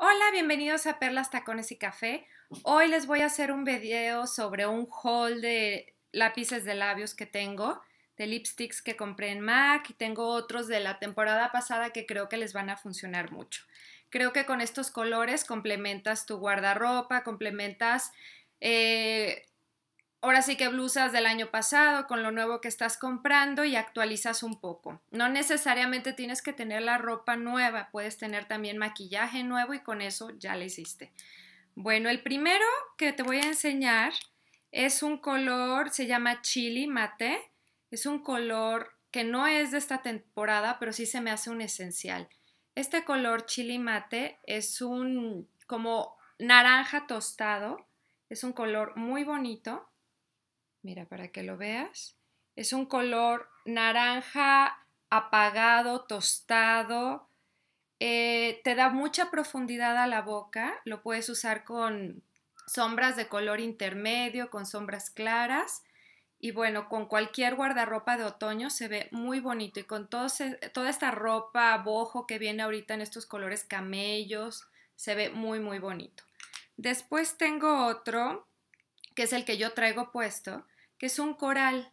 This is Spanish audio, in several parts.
Hola, bienvenidos a Perlas, Tacones y Café. Hoy les voy a hacer un video sobre un haul de lápices de labios que tengo, de lipsticks que compré en MAC y tengo otros de la temporada pasada que creo que les van a funcionar mucho. Creo que con estos colores complementas tu guardarropa, complementas eh, ahora sí que blusas del año pasado con lo nuevo que estás comprando y actualizas un poco. No necesariamente tienes que tener la ropa nueva, puedes tener también maquillaje nuevo y con eso ya le hiciste. Bueno, el primero que te voy a enseñar es un color, se llama chili mate, es un color que no es de esta temporada, pero sí se me hace un esencial. Este color chili mate es un como naranja tostado, es un color muy bonito Mira, para que lo veas. Es un color naranja apagado, tostado. Eh, te da mucha profundidad a la boca. Lo puedes usar con sombras de color intermedio, con sombras claras. Y bueno, con cualquier guardarropa de otoño se ve muy bonito. Y con toda esta ropa bojo que viene ahorita en estos colores camellos, se ve muy, muy bonito. Después tengo otro, que es el que yo traigo puesto, que es un coral.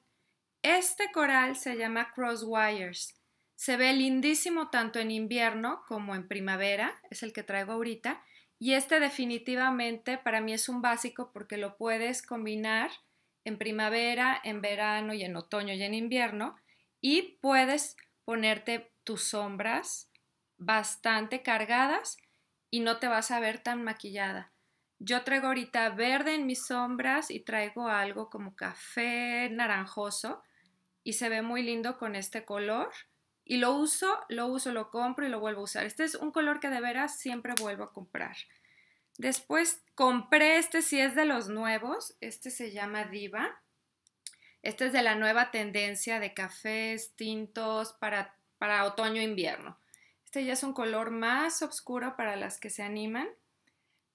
Este coral se llama Crosswires. Se ve lindísimo tanto en invierno como en primavera, es el que traigo ahorita, y este definitivamente para mí es un básico porque lo puedes combinar en primavera, en verano y en otoño y en invierno, y puedes ponerte tus sombras bastante cargadas y no te vas a ver tan maquillada. Yo traigo ahorita verde en mis sombras y traigo algo como café naranjoso y se ve muy lindo con este color. Y lo uso, lo uso, lo compro y lo vuelvo a usar. Este es un color que de veras siempre vuelvo a comprar. Después compré este, si es de los nuevos, este se llama Diva. Este es de la nueva tendencia de cafés tintos para, para otoño-invierno. Este ya es un color más oscuro para las que se animan.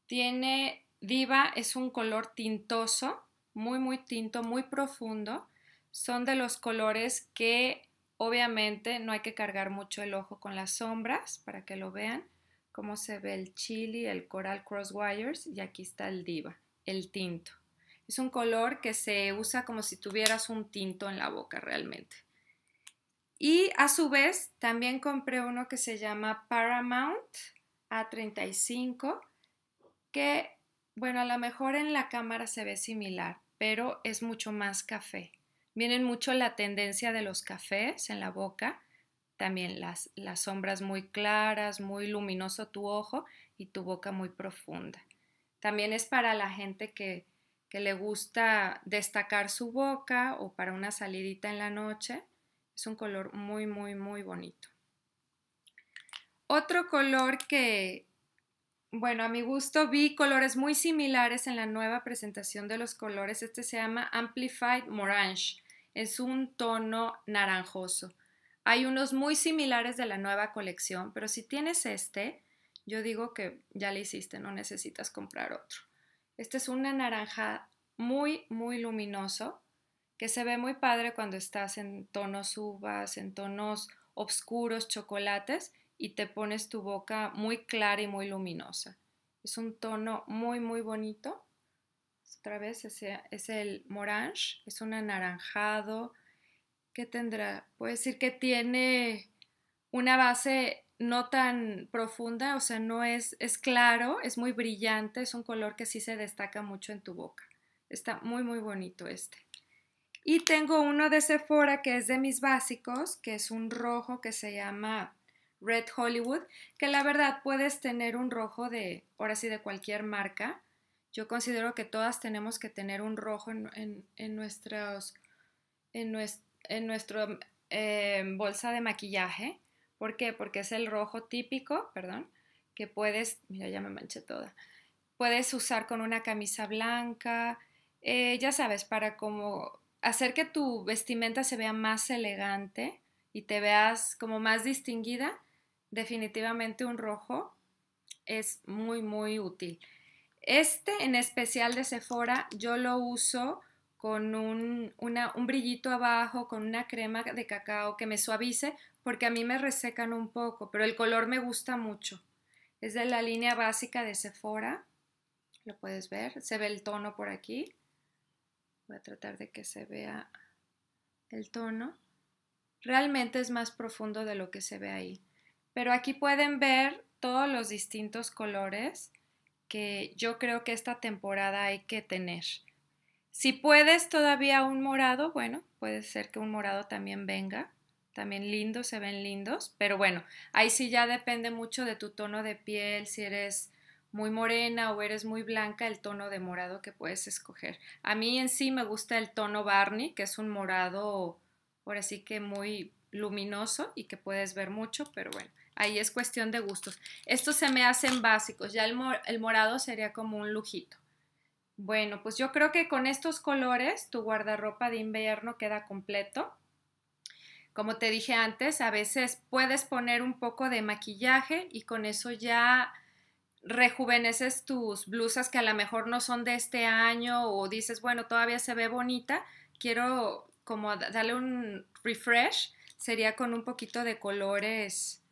Tiene Diva es un color tintoso, muy, muy tinto, muy profundo. Son de los colores que obviamente no hay que cargar mucho el ojo con las sombras para que lo vean. Como se ve el chili, el coral crosswires y aquí está el diva, el tinto. Es un color que se usa como si tuvieras un tinto en la boca realmente. Y a su vez también compré uno que se llama Paramount A35 que bueno, a lo mejor en la cámara se ve similar, pero es mucho más café. Vienen mucho la tendencia de los cafés en la boca, también las, las sombras muy claras, muy luminoso tu ojo y tu boca muy profunda. También es para la gente que, que le gusta destacar su boca o para una salidita en la noche. Es un color muy, muy, muy bonito. Otro color que, bueno, a mi gusto vi colores muy similares en la nueva presentación de los colores. Este se llama Amplified Morange. Es un tono naranjoso. Hay unos muy similares de la nueva colección, pero si tienes este, yo digo que ya le hiciste, no necesitas comprar otro. Este es una naranja muy, muy luminoso, que se ve muy padre cuando estás en tonos uvas, en tonos oscuros, chocolates, y te pones tu boca muy clara y muy luminosa. Es un tono muy, muy bonito. Otra vez es el morange, es un anaranjado. ¿Qué tendrá? Puede decir que tiene una base no tan profunda, o sea, no es, es claro, es muy brillante, es un color que sí se destaca mucho en tu boca. Está muy, muy bonito este. Y tengo uno de Sephora que es de mis básicos, que es un rojo que se llama Red Hollywood, que la verdad puedes tener un rojo de, ahora sí, de cualquier marca. Yo considero que todas tenemos que tener un rojo en, en nuestros, en, nuestra eh, bolsa de maquillaje. ¿Por qué? Porque es el rojo típico, perdón, que puedes, mira, ya me manché toda, puedes usar con una camisa blanca, eh, ya sabes, para como hacer que tu vestimenta se vea más elegante y te veas como más distinguida definitivamente un rojo es muy, muy útil. Este en especial de Sephora yo lo uso con un, un, brillito abajo, con una crema de cacao que me suavice porque a mí me resecan un poco, pero el color me gusta mucho. Es de la línea básica de Sephora, lo puedes ver, se ve el tono por aquí. Voy a tratar de que se vea el tono. Realmente es más profundo de lo que se ve ahí. Pero aquí pueden ver todos los distintos colores que yo creo que esta temporada hay que tener. Si puedes todavía un morado, bueno, puede ser que un morado también venga. También lindos, se ven lindos, pero bueno, ahí sí ya depende mucho de tu tono de piel, si eres muy morena o eres muy blanca, el tono de morado que puedes escoger. A mí en sí me gusta el tono Barney, que es un morado, por así que muy luminoso y que puedes ver mucho, pero bueno, ahí es cuestión de gustos. Estos se me hacen básicos, ya el, el morado sería como un lujito. Bueno, pues yo creo que con estos colores tu guardarropa de invierno queda completo. Como te dije antes, a veces puedes poner un poco de maquillaje y con eso ya rejuveneces tus blusas que a lo mejor no son de este año o dices, bueno, todavía se ve bonita, quiero como darle un refresh sería con un poquito de colores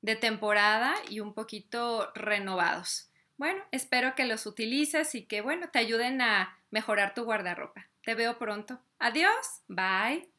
de temporada y un poquito renovados. Bueno, espero que los utilices y que, bueno, te ayuden a mejorar tu guardarropa. Te veo pronto. Adiós. Bye.